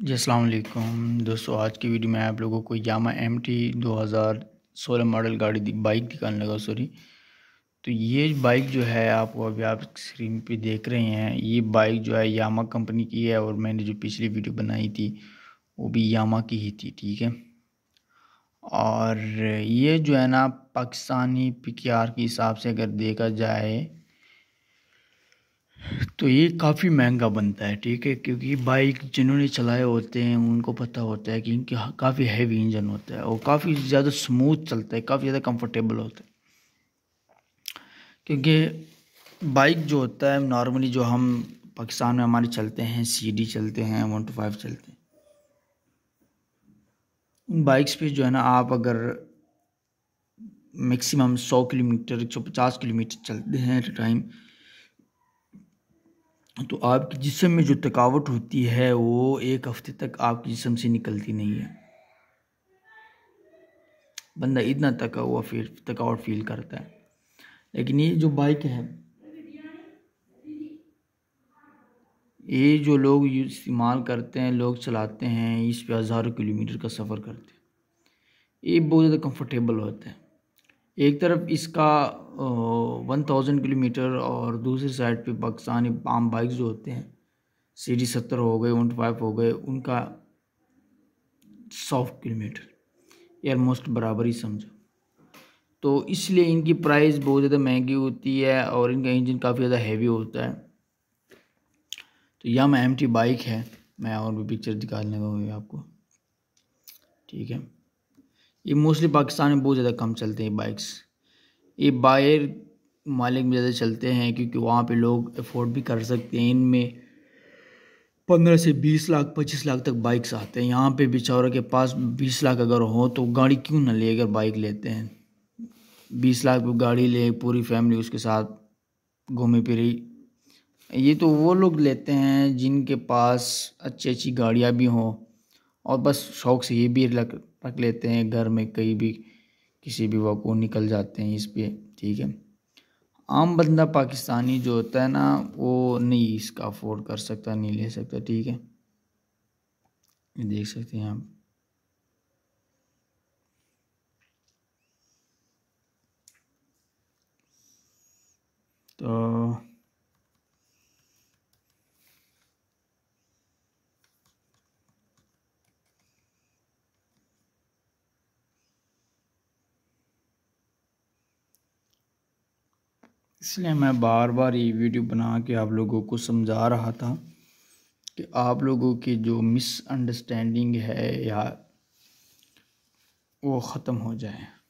जी असलकुम दोस्तों आज की वीडियो में आप लोगों को यामा एम टी दो हज़ार सोलह मॉडल गाड़ी बाइक दिखाने लगा सॉरी तो ये बाइक जो है आपको अभी आप स्क्रीन पे देख रहे हैं ये बाइक जो है यामा कंपनी की है और मैंने जो पिछली वीडियो बनाई थी वो भी यामा की ही थी ठीक है और ये जो है ना पाकिस्तानी पिकार के हिसाब से अगर देखा जाए तो ये काफ़ी महंगा बनता है ठीक है क्योंकि बाइक जिन्होंने चलाए होते हैं उनको पता होता है कि इनके काफ़ी हैवी इंजन होता है और काफ़ी ज़्यादा स्मूथ चलता है काफ़ी ज़्यादा कंफर्टेबल होता है क्योंकि बाइक जो होता है नॉर्मली जो हम पाकिस्तान में हमारे चलते हैं सीडी चलते हैं वन टू फाइव चलते हैं उन बाइक्स पे जो है ना आप अगर मैक्सिमम सौ किलोमीटर एक सौ पचास किलोमीटर चलते हैं एट टाइम तो आपके जिसम में जो थकावट होती है वो एक हफ़्ते तक आपके जिसम से निकलती नहीं है बंदा इतना थका हुआ फिर थकावट फील करता है लेकिन ये जो बाइक है ये जो लोग इस्तेमाल करते हैं लोग चलाते हैं इस पे हज़ारों किलोमीटर का सफ़र करते हैं ये बहुत ज़्यादा कंफर्टेबल होता है एक तरफ इसका वन थाउजेंड किलोमीटर और दूसरी साइड पे पाकिस्तानी आम बाइक जो होते हैं सी डी सत्तर हो गए वन फाइव हो गए उनका सौ किलोमीटर ये बराबर ही समझो तो इसलिए इनकी प्राइस बहुत ज़्यादा महंगी होती है और इनका इंजन काफ़ी ज़्यादा हैवी होता है तो यह मैं एम बाइक है मैं और भी पिक्चर दिखा लगा आपको ठीक है ये मोस्टली पाकिस्तान में बहुत ज़्यादा कम चलते हैं बाइक्स ये बाहर मालिक में ज़्यादा चलते हैं क्योंकि वहाँ पे लोग अफोर्ड भी कर सकते हैं इनमें पंद्रह से बीस लाख पच्चीस लाख तक बाइक्स आते हैं यहाँ पे बेचारों के पास बीस लाख अगर हो तो गाड़ी क्यों ना ले अगर बाइक लेते हैं बीस लाख गाड़ी ले पूरी फैमिली उसके साथ घूमी फिरी ये तो वो लोग लेते हैं जिनके पास अच्छी अच्छी गाड़ियाँ भी हों और बस शौक से ये भी रख रख लेते हैं घर में कहीं भी किसी भी वक्त निकल जाते हैं इस पर ठीक है आम बंदा पाकिस्तानी जो होता है ना वो नहीं इसका अफोर्ड कर सकता नहीं ले सकता ठीक है देख सकते हैं आप तो इसलिए मैं बार बार ये वीडियो बना के आप लोगों को समझा रहा था कि आप लोगों की जो मिसअंडरस्टैंडिंग है या वो ख़त्म हो जाए